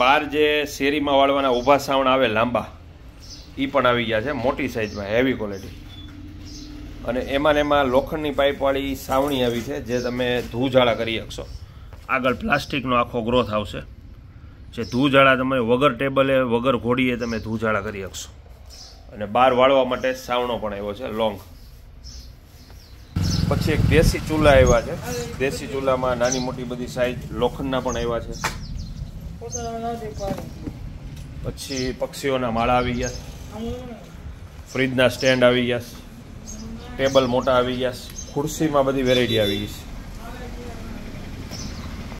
બાર જે શેરીમાં વાળવાના ઊભા સાવણ આવે લાંબા એ પણ આવી ગયા છે મોટી સાઇઝમાં હેવી ક્વોલિટી અને એમાં ને એમાં લોખંડની પાઇપવાળી સાવણી આવી છે જે તમે ધૂજાળા કરી શકશો આગળ પ્લાસ્ટિકનો આખો ગ્રોથ આવશે જે ધૂજાળા તમે વગર ટેબલે વગર ઘોડીએ તમે ધૂજાળા કરી શકશો અને બહાર વાળવા માટે સાવણો પણ આવ્યો છે લોંગ પછી એક દેશી ચૂલા આવ્યા છે દેશી ચૂલામાં નાની મોટી બધી સાઇઝ લોખંડના પણ આવ્યા છે પછી પક્ષીઓના માળા આવી ગયા ફ્રીજના સ્ટેન્ડ આવી ગયા ટેબલ મોટા આવી ગયા ખુરશીમાં બધી વેરાયટી આવી ગઈ છે